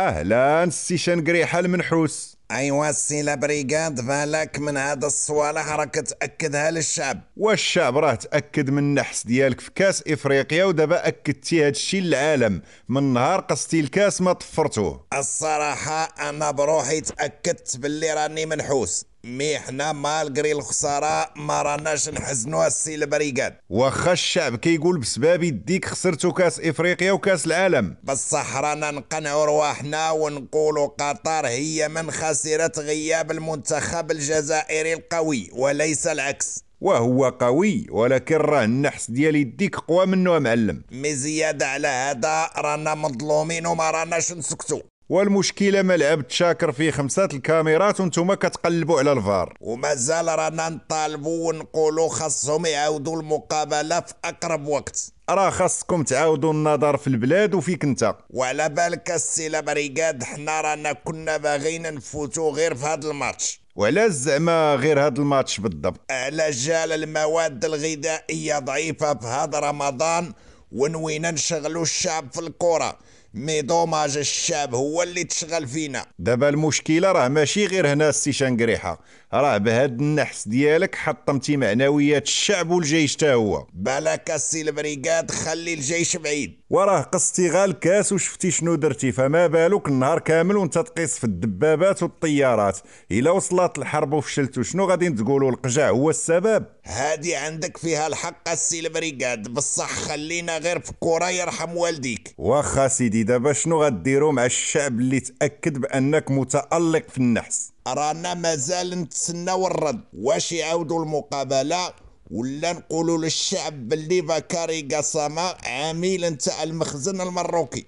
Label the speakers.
Speaker 1: اهلا سي شنقريحه المنحوس ايوا سي لابريغاد فالك من هذا الصوالح راك تاكدها للشعب والشعب
Speaker 2: راه تاكد من النحس ديالك في كاس افريقيا ودابا اكدتي هذا الشيء للعالم من نهار قصتي الكاس ما طفرتوه
Speaker 1: الصراحه انا بروحي تاكدت باللي راني منحوس مي حنا مالغري الخساره ما راناش نحزنوا السي البريكاد
Speaker 2: واخا الشعب كيقول بسبابي يديك خسرتو كاس افريقيا وكاس العالم
Speaker 1: بصح رانا نقنعوا رواحنا ونقولوا قطر هي من خسرت غياب المنتخب الجزائري القوي وليس العكس
Speaker 2: وهو قوي ولكن راه النحس ديال يديك قوى منه معلم
Speaker 1: مي زياده على هذا رانا مظلومين وما راناش نسكتوا
Speaker 2: والمشكله ما لعبت شاكر خمسه الكاميرات وانتم كتقلبوا على الفار
Speaker 1: ومازال رانا نطالبوا ونقولوا خاصهم يعاودوا المقابله في اقرب وقت راه خاصكم تعاودوا النظر في البلاد وفيك انت وعلى بالك السي لابريكاد حنا رانا كنا باغيين نفوتوا غير في هذا الماتش وعلى
Speaker 2: زعما غير هذا الماتش
Speaker 1: بالضبط على جال المواد الغذائيه ضعيفه في هذا رمضان ونوينا نشغلوا الشعب في الكره مي دوماج الشاب هو اللي تشغل فينا
Speaker 2: دابا المشكله راه ماشي غير هنا السي شنقريحه راه بهاد النحس ديالك حطمتي معنويات الشعب والجيش تا هو
Speaker 1: بالك السي البريقاد خلي الجيش بعيد
Speaker 2: وراه قصتي غا الكاس وشفتي شنو درتي فما بالك النهار كامل وانت تقيس في الدبابات والطيارات الا وصلت الحرب وفشلت شنو غادي تقولوا القجع هو السبب
Speaker 1: هادي عندك فيها الحق السي البريغاد بصح خلينا غير في الكره يرحم والديك واخا
Speaker 2: سيدي دابا شنو غديروا مع الشعب اللي تاكد بانك متالق في النحس
Speaker 1: رانا مازال نتسناو الرد واش يعاودوا المقابله ولا نقولوا للشعب باللي بكاري قسامة عميل نتاع المخزن المروكي